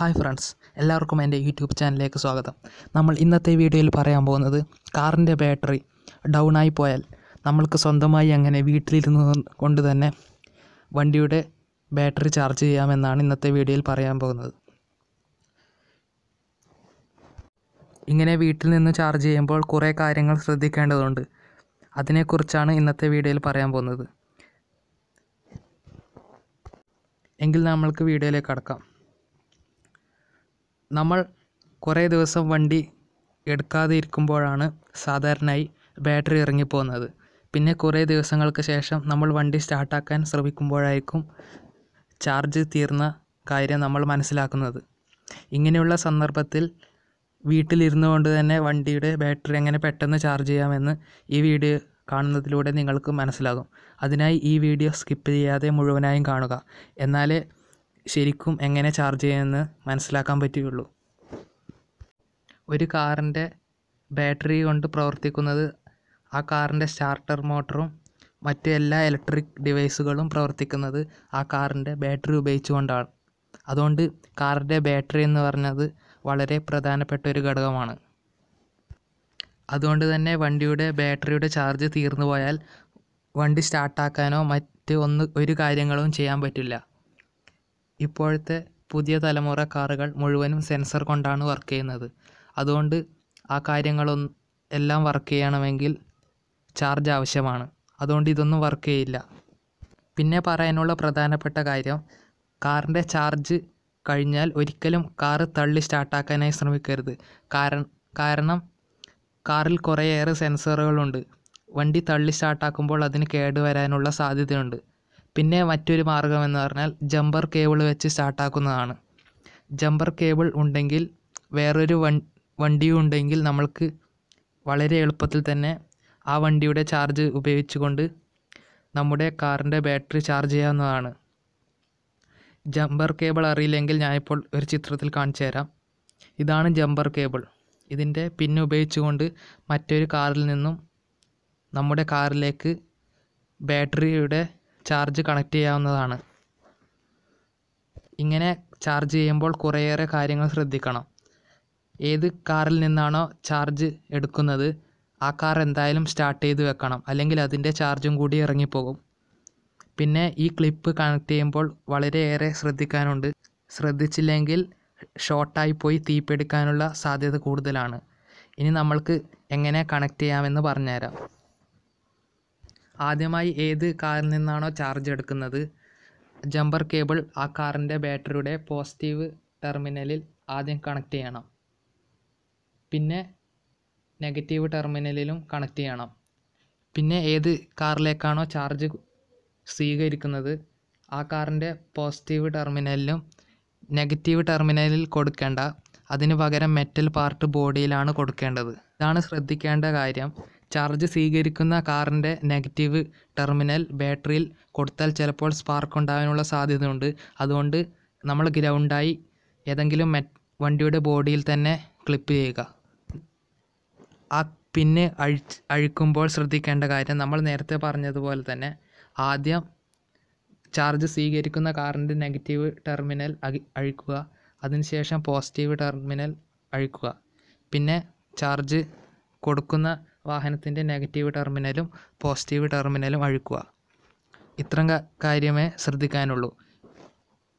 hi friends എല്ലാവർക്കും എൻ്റെ YouTube ചാനലിലേക്ക് സ്വാഗതം നമ്മൾ ഇന്നത്തെ വീഡിയോയിൽ പറയാൻ പോകുന്നത് കാറിൻ്റെ ബാറ്ററി ഡൗൺ ആയി പോയാൽ നമ്മൾക്ക് സ്വന്തമായി അങ്ങനെ വീട്ടിലിരുന്ന് കൊണ്ട് തന്നെ വണ്ടിയുടെ ബാറ്ററി ചാർജ് ചെയ്യാമെന്നാണ് ഇന്നത്തെ വീഡിയോയിൽ പറയാൻ പോകുന്നത് ഇങ്ങനെ വീട്ടിൽ നിന്ന് ചാർജ് ചെയ്യുമ്പോൾ കുറേ കാര്യങ്ങൾ ശ്രദ്ധിക്കേണ്ടതുണ്ട് അതിനെക്കുറിച്ചാണ് ഇന്നത്തെ വീഡിയോയിൽ പറയാൻ പോകുന്നത് എങ്കിൽ നമ്മൾക്ക് വീഡിയോയിലേക്ക് കടക്കാം നമ്മൾ കുറേ ദിവസം വണ്ടി എടുക്കാതെ ഇരിക്കുമ്പോഴാണ് സാധാരണയായി ബാറ്ററി ഇറങ്ങിപ്പോകുന്നത് പിന്നെ കുറേ ദിവസങ്ങൾക്ക് ശേഷം നമ്മൾ വണ്ടി സ്റ്റാർട്ടാക്കാൻ ശ്രമിക്കുമ്പോഴായിരിക്കും ചാർജ് തീർന്ന കാര്യം നമ്മൾ മനസ്സിലാക്കുന്നത് ഇങ്ങനെയുള്ള സന്ദർഭത്തിൽ വീട്ടിലിരുന്നു കൊണ്ട് തന്നെ വണ്ടിയുടെ ബാറ്ററി എങ്ങനെ പെട്ടെന്ന് ചാർജ് ചെയ്യാമെന്ന് ഈ വീഡിയോ കാണുന്നതിലൂടെ നിങ്ങൾക്ക് മനസ്സിലാകും അതിനായി ഈ വീഡിയോ സ്കിപ്പ് ചെയ്യാതെ മുഴുവനായും കാണുക എന്നാലേ ശരിക്കും എങ്ങനെ ചാർജ് ചെയ്യുമെന്ന് മനസ്സിലാക്കാൻ പറ്റുകയുള്ളൂ ഒരു കാറിൻ്റെ ബാറ്ററി കൊണ്ട് പ്രവർത്തിക്കുന്നത് ആ കാറിൻ്റെ സ്റ്റാർട്ടർ മോട്ടറും മറ്റ് എല്ലാ ഇലക്ട്രിക് ഡിവൈസുകളും പ്രവർത്തിക്കുന്നത് ആ കാറിൻ്റെ ബാറ്ററി ഉപയോഗിച്ചുകൊണ്ടാണ് അതുകൊണ്ട് കാറിൻ്റെ ബാറ്ററി എന്ന് പറഞ്ഞത് വളരെ പ്രധാനപ്പെട്ട ഒരു ഘടകമാണ് അതുകൊണ്ട് തന്നെ വണ്ടിയുടെ ബാറ്ററിയുടെ ചാർജ് തീർന്നു പോയാൽ വണ്ടി സ്റ്റാർട്ടാക്കാനോ മറ്റ് ഒന്ന് ഒരു കാര്യങ്ങളും ചെയ്യാൻ പറ്റില്ല ഇപ്പോഴത്തെ പുതിയ തലമുറ കാറുകൾ മുഴുവനും സെൻസർ കൊണ്ടാണ് വർക്ക് ചെയ്യുന്നത് അതുകൊണ്ട് ആ കാര്യങ്ങളൊന്ന് എല്ലാം വർക്ക് ചെയ്യണമെങ്കിൽ ചാർജ് ആവശ്യമാണ് അതുകൊണ്ട് ഇതൊന്നും വർക്ക് ചെയ്യില്ല പിന്നെ പറയാനുള്ള പ്രധാനപ്പെട്ട കാര്യം കാറിൻ്റെ ചാർജ് കഴിഞ്ഞാൽ ഒരിക്കലും കാറ് തള്ളി സ്റ്റാർട്ടാക്കാനായി ശ്രമിക്കരുത് കാരണം കാരണം കാറിൽ കുറേയേറെ സെൻസറുകളുണ്ട് വണ്ടി തള്ളി സ്റ്റാർട്ടാക്കുമ്പോൾ അതിന് കേടുവരാനുള്ള സാധ്യതയുണ്ട് പിന്നെ മറ്റൊരു മാർഗം എന്ന് പറഞ്ഞാൽ ജമ്പർ കേബിൾ വെച്ച് സ്റ്റാർട്ടാക്കുന്നതാണ് ജമ്പർ കേബിൾ ഉണ്ടെങ്കിൽ വേറൊരു വണ്ടിയും ഉണ്ടെങ്കിൽ നമ്മൾക്ക് വളരെ എളുപ്പത്തിൽ തന്നെ ആ വണ്ടിയുടെ ചാർജ് ഉപയോഗിച്ചുകൊണ്ട് നമ്മുടെ കാറിൻ്റെ ബാറ്ററി ചാർജ് ചെയ്യാവുന്നതാണ് ജമ്പർ കേബിൾ അറിയില്ലെങ്കിൽ ഞാനിപ്പോൾ ഒരു ചിത്രത്തിൽ കാണിച്ചു തരാം ഇതാണ് ജമ്പർ കേബിൾ ഇതിൻ്റെ പിന്നെ ഉപയോഗിച്ചുകൊണ്ട് മറ്റൊരു കാറിൽ നിന്നും നമ്മുടെ കാറിലേക്ക് ബാറ്ററിയുടെ ചാർജ് കണക്ട് ചെയ്യാവുന്നതാണ് ഇങ്ങനെ ചാർജ് ചെയ്യുമ്പോൾ കുറേയേറെ കാര്യങ്ങൾ ശ്രദ്ധിക്കണം ഏത് കാറിൽ നിന്നാണോ ചാർജ് എടുക്കുന്നത് ആ കാർ എന്തായാലും സ്റ്റാർട്ട് ചെയ്ത് വെക്കണം അല്ലെങ്കിൽ അതിൻ്റെ ചാർജും കൂടി ഇറങ്ങിപ്പോകും പിന്നെ ഈ ക്ലിപ്പ് കണക്ട് ചെയ്യുമ്പോൾ വളരെയേറെ ശ്രദ്ധിക്കാനുണ്ട് ശ്രദ്ധിച്ചില്ലെങ്കിൽ ഷോർട്ടായി പോയി തീപ്പെടുക്കാനുള്ള സാധ്യത കൂടുതലാണ് ഇനി നമ്മൾക്ക് എങ്ങനെ കണക്ട് ചെയ്യാമെന്ന് പറഞ്ഞുതരാം ആദ്യമായി ഏത് കാറിൽ നിന്നാണോ ചാർജ് എടുക്കുന്നത് ജമ്പർ കേബിൾ ആ കാറിൻ്റെ ബാറ്ററിയുടെ പോസിറ്റീവ് ടെർമിനലിൽ ആദ്യം കണക്ട് ചെയ്യണം പിന്നെ നെഗറ്റീവ് ടെർമിനലിലും കണക്ട് ചെയ്യണം പിന്നെ ഏത് കാറിലേക്കാണോ ചാർജ് സ്വീകരിക്കുന്നത് ആ കാറിൻ്റെ പോസിറ്റീവ് ടെർമിനലിലും നെഗറ്റീവ് ടെർമിനലിൽ കൊടുക്കേണ്ട അതിന് പകരം മെറ്റൽ പാർട്ട് ബോഡിയിലാണ് കൊടുക്കേണ്ടത് ഇതാണ് ശ്രദ്ധിക്കേണ്ട കാര്യം ചാർജ് സ്വീകരിക്കുന്ന കാറിൻ്റെ നെഗറ്റീവ് ടെർമിനൽ ബാറ്ററിയിൽ കൊടുത്താൽ ചിലപ്പോൾ സ്പാർക്ക് ഉണ്ടാകാനുള്ള സാധ്യതയുണ്ട് അതുകൊണ്ട് നമ്മൾ ഗ്രൗണ്ടായി ഏതെങ്കിലും മെ വണ്ടിയുടെ ബോഡിയിൽ തന്നെ ക്ലിപ്പ് ചെയ്യുക ആ പിന്നെ അഴിക്കുമ്പോൾ ശ്രദ്ധിക്കേണ്ട കാര്യം നമ്മൾ നേരത്തെ പറഞ്ഞതുപോലെ തന്നെ ആദ്യം ചാർജ് സ്വീകരിക്കുന്ന കാറിൻ്റെ നെഗറ്റീവ് ടെർമിനൽ അഴിക്കുക അതിനുശേഷം പോസിറ്റീവ് ടെർമിനൽ അഴിക്കുക പിന്നെ ചാർജ് കൊടുക്കുന്ന വാഹനത്തിൻ്റെ നെഗറ്റീവ് ടെർമിനലും പോസിറ്റീവ് ടെർമിനലും അഴുക്കുക ഇത്രയും കാര്യമേ ശ്രദ്ധിക്കാനുള്ളൂ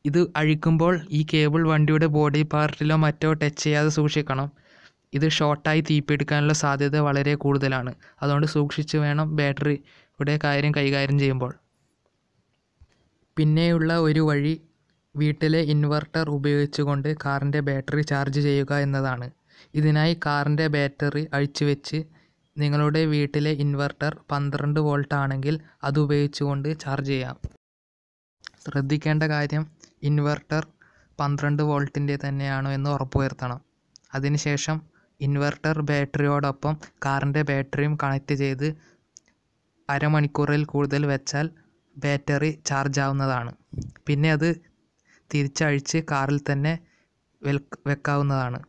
ഇത് അഴിക്കുമ്പോൾ ഈ കേബിൾ വണ്ടിയുടെ ബോഡി പാർട്ടിലോ മറ്റോ ടച്ച് ചെയ്യാതെ സൂക്ഷിക്കണം ഇത് ഷോർട്ടായി തീപ്പിടിക്കാനുള്ള സാധ്യത വളരെ കൂടുതലാണ് അതുകൊണ്ട് സൂക്ഷിച്ച് വേണം ബാറ്ററിയുടെ കാര്യം കൈകാര്യം ചെയ്യുമ്പോൾ പിന്നെയുള്ള ഒരു വഴി വീട്ടിലെ ഇൻവെർട്ടർ ഉപയോഗിച്ചുകൊണ്ട് കാറിൻ്റെ ബാറ്ററി ചാർജ് ചെയ്യുക എന്നതാണ് ഇതിനായി കാറിൻ്റെ ബാറ്ററി അഴിച്ചു വെച്ച് നിങ്ങളുടെ വീട്ടിലെ ഇൻവെർട്ടർ പന്ത്രണ്ട് വോൾട്ട് ആണെങ്കിൽ അത് ഉപയോഗിച്ചുകൊണ്ട് ചാർജ് ചെയ്യാം ശ്രദ്ധിക്കേണ്ട കാര്യം ഇൻവെർട്ടർ പന്ത്രണ്ട് വോൾട്ടിൻ്റെ തന്നെയാണോ എന്ന് ഉറപ്പുവരുത്തണം അതിനുശേഷം ഇൻവെർട്ടർ ബാറ്ററിയോടൊപ്പം കാറിൻ്റെ ബാറ്ററിയും കണക്റ്റ് ചെയ്ത് അരമണിക്കൂറിൽ കൂടുതൽ വെച്ചാൽ ബാറ്ററി ചാർജ് ആവുന്നതാണ് പിന്നെ അത് തിരിച്ചഴിച്ച് കാറിൽ തന്നെ വെക്കാവുന്നതാണ്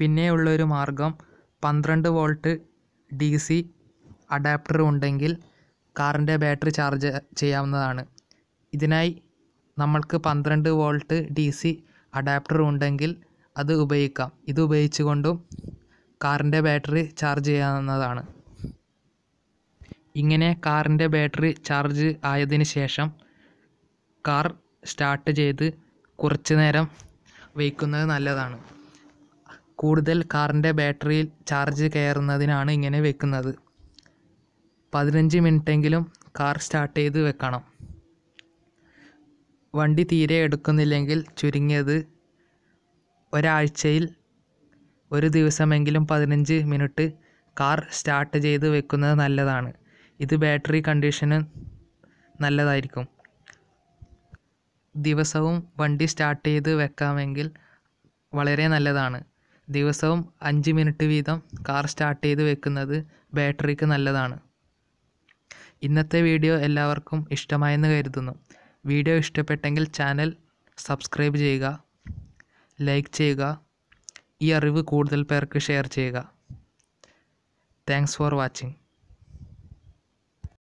പിന്നെയുള്ളൊരു മാർഗം പന്ത്രണ്ട് വോൾട്ട് ഡി സി അഡാപ്റ്റർ ഉണ്ടെങ്കിൽ കാറിൻ്റെ ബാറ്ററി ചാർജ് ചെയ്യാവുന്നതാണ് ഇതിനായി നമ്മൾക്ക് പന്ത്രണ്ട് വോൾട്ട് ഡി സി അഡാപ്റ്റർ ഉണ്ടെങ്കിൽ അത് ഉപയോഗിക്കാം ഇത് ഉപയോഗിച്ചുകൊണ്ടും കാറിൻ്റെ ബാറ്ററി ചാർജ് ചെയ്യാവുന്നതാണ് ഇങ്ങനെ കാറിൻ്റെ ബാറ്ററി ചാർജ് ആയതിനു ശേഷം കാർ സ്റ്റാർട്ട് ചെയ്ത് കുറച്ച് നേരം വയ്ക്കുന്നത് നല്ലതാണ് കൂടുതൽ കാറിൻ്റെ ബാറ്ററിയിൽ ചാർജ് കയറുന്നതിനാണ് ഇങ്ങനെ വെക്കുന്നത് പതിനഞ്ച് മിനിറ്റെങ്കിലും കാർ സ്റ്റാർട്ട് ചെയ്ത് വെക്കണം വണ്ടി തീരെ എടുക്കുന്നില്ലെങ്കിൽ ചുരുങ്ങിയത് ഒരാഴ്ചയിൽ ഒരു ദിവസമെങ്കിലും പതിനഞ്ച് മിനിറ്റ് കാർ സ്റ്റാർട്ട് ചെയ്ത് വെക്കുന്നത് നല്ലതാണ് ഇത് ബാറ്ററി കണ്ടീഷന് നല്ലതായിരിക്കും ദിവസവും വണ്ടി സ്റ്റാർട്ട് ചെയ്ത് വെക്കാമെങ്കിൽ വളരെ നല്ലതാണ് ദിവസവും അഞ്ച് മിനിറ്റ് വീതം കാർ സ്റ്റാർട്ട് ചെയ്ത് വെക്കുന്നത് ബാറ്ററിക്ക് നല്ലതാണ് ഇന്നത്തെ വീഡിയോ എല്ലാവർക്കും ഇഷ്ടമായെന്ന് കരുതുന്നു വീഡിയോ ഇഷ്ടപ്പെട്ടെങ്കിൽ ചാനൽ സബ്സ്ക്രൈബ് ചെയ്യുക ലൈക്ക് ചെയ്യുക ഈ അറിവ് കൂടുതൽ പേർക്ക് ഷെയർ ചെയ്യുക താങ്ക്സ് ഫോർ വാച്ചിങ്